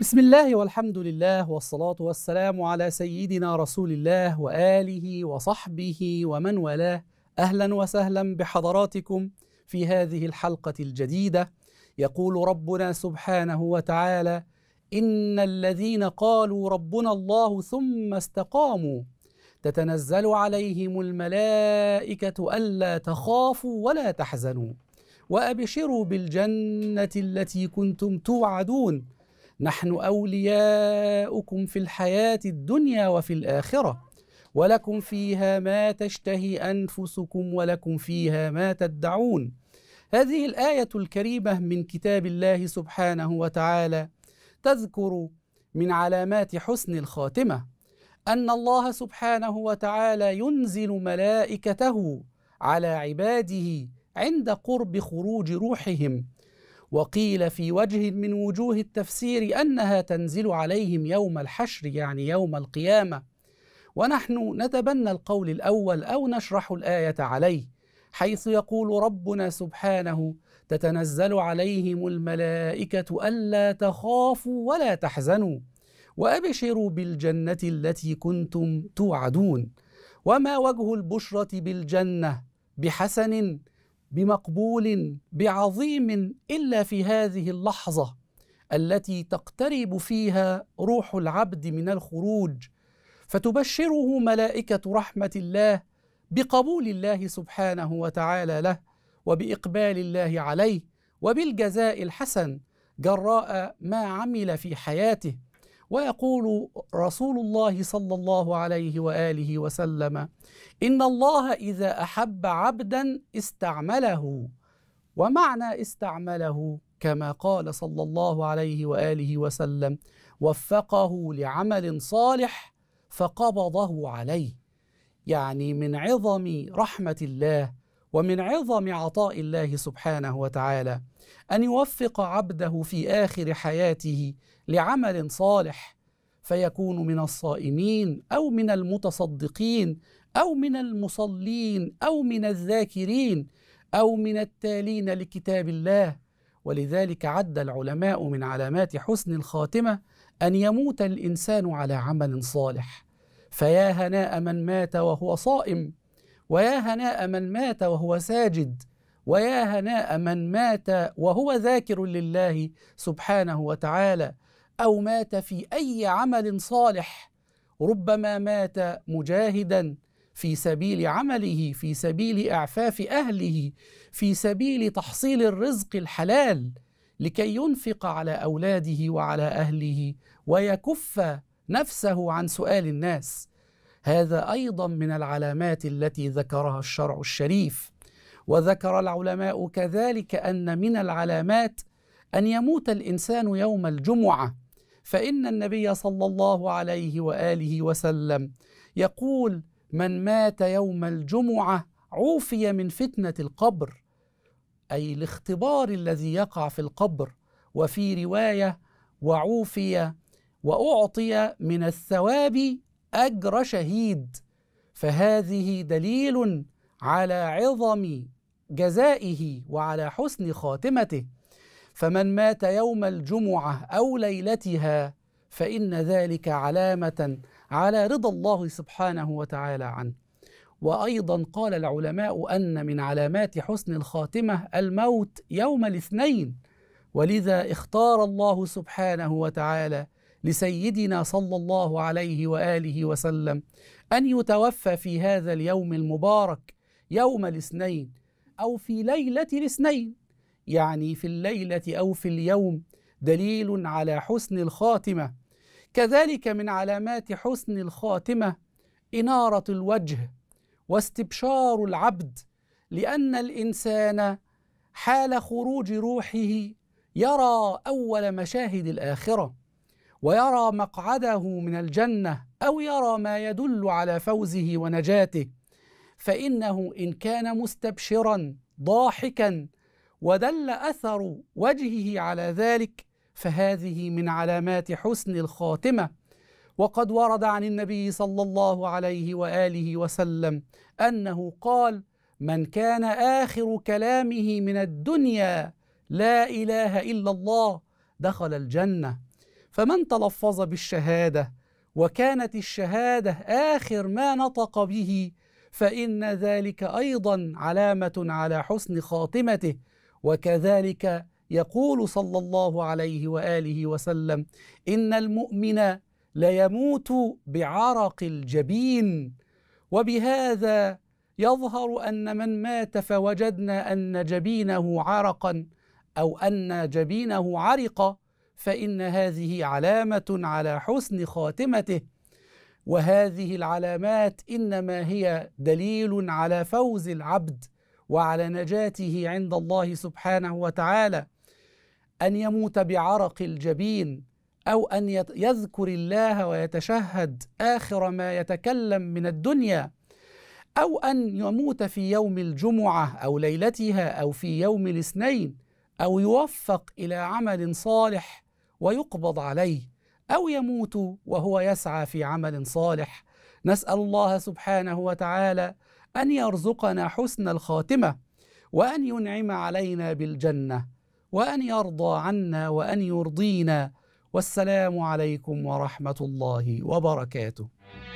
بسم الله والحمد لله والصلاة والسلام على سيدنا رسول الله وآله وصحبه ومن والاه أهلا وسهلا بحضراتكم في هذه الحلقة الجديدة يقول ربنا سبحانه وتعالى إن الذين قالوا ربنا الله ثم استقاموا تتنزل عليهم الملائكة ألا تخافوا ولا تحزنوا وأبشروا بالجنة التي كنتم توعدون نحن اولياؤكم في الحياه الدنيا وفي الاخره ولكم فيها ما تشتهي انفسكم ولكم فيها ما تدعون هذه الايه الكريمه من كتاب الله سبحانه وتعالى تذكر من علامات حسن الخاتمه ان الله سبحانه وتعالى ينزل ملائكته على عباده عند قرب خروج روحهم وقيل في وجه من وجوه التفسير انها تنزل عليهم يوم الحشر يعني يوم القيامه ونحن نتبنى القول الاول او نشرح الايه عليه حيث يقول ربنا سبحانه تتنزل عليهم الملائكه الا تخافوا ولا تحزنوا وابشروا بالجنه التي كنتم توعدون وما وجه البشره بالجنه بحسن بمقبول بعظيم الا في هذه اللحظه التي تقترب فيها روح العبد من الخروج فتبشره ملائكه رحمه الله بقبول الله سبحانه وتعالى له وباقبال الله عليه وبالجزاء الحسن جراء ما عمل في حياته ويقول رسول الله صلى الله عليه واله وسلم ان الله اذا احب عبدا استعمله ومعنى استعمله كما قال صلى الله عليه واله وسلم وفقه لعمل صالح فقبضه عليه يعني من عظم رحمه الله ومن عظم عطاء الله سبحانه وتعالى ان يوفق عبده في اخر حياته لعمل صالح فيكون من الصائمين او من المتصدقين او من المصلين او من الذاكرين او من التالين لكتاب الله ولذلك عد العلماء من علامات حسن الخاتمه ان يموت الانسان على عمل صالح فيا هناء من مات وهو صائم ويا هناء من مات وهو ساجد ويا هناء من مات وهو ذاكر لله سبحانه وتعالى او مات في اي عمل صالح ربما مات مجاهدا في سبيل عمله في سبيل اعفاف اهله في سبيل تحصيل الرزق الحلال لكي ينفق على اولاده وعلى اهله ويكف نفسه عن سؤال الناس هذا ايضا من العلامات التي ذكرها الشرع الشريف وذكر العلماء كذلك ان من العلامات ان يموت الانسان يوم الجمعه فان النبي صلى الله عليه واله وسلم يقول من مات يوم الجمعه عوفي من فتنه القبر اي الاختبار الذي يقع في القبر وفي روايه وعوفي واعطي من الثواب اجر شهيد فهذه دليل على عظم جزائه وعلى حسن خاتمته فمن مات يوم الجمعه او ليلتها فان ذلك علامه على رضا الله سبحانه وتعالى عنه وايضا قال العلماء ان من علامات حسن الخاتمه الموت يوم الاثنين ولذا اختار الله سبحانه وتعالى لسيدنا صلى الله عليه واله وسلم ان يتوفى في هذا اليوم المبارك يوم الاثنين او في ليله الاثنين يعني في الليله او في اليوم دليل على حسن الخاتمه كذلك من علامات حسن الخاتمه اناره الوجه واستبشار العبد لان الانسان حال خروج روحه يرى اول مشاهد الاخره ويرى مقعده من الجنه او يرى ما يدل على فوزه ونجاته فانه ان كان مستبشرا ضاحكا ودل اثر وجهه على ذلك فهذه من علامات حسن الخاتمه وقد ورد عن النبي صلى الله عليه واله وسلم انه قال من كان اخر كلامه من الدنيا لا اله الا الله دخل الجنه فمن تلفظ بالشهاده وكانت الشهاده اخر ما نطق به فان ذلك ايضا علامه على حسن خاتمته وكذلك يقول صلى الله عليه واله وسلم ان المؤمن ليموت بعرق الجبين وبهذا يظهر ان من مات فوجدنا ان جبينه عرقا او ان جبينه عرق فان هذه علامه على حسن خاتمته وهذه العلامات انما هي دليل على فوز العبد وعلى نجاته عند الله سبحانه وتعالى ان يموت بعرق الجبين او ان يذكر الله ويتشهد اخر ما يتكلم من الدنيا او ان يموت في يوم الجمعه او ليلتها او في يوم الاثنين او يوفق الى عمل صالح ويقبض عليه او يموت وهو يسعى في عمل صالح نسال الله سبحانه وتعالى ان يرزقنا حسن الخاتمه وان ينعم علينا بالجنه وان يرضى عنا وان يرضينا والسلام عليكم ورحمه الله وبركاته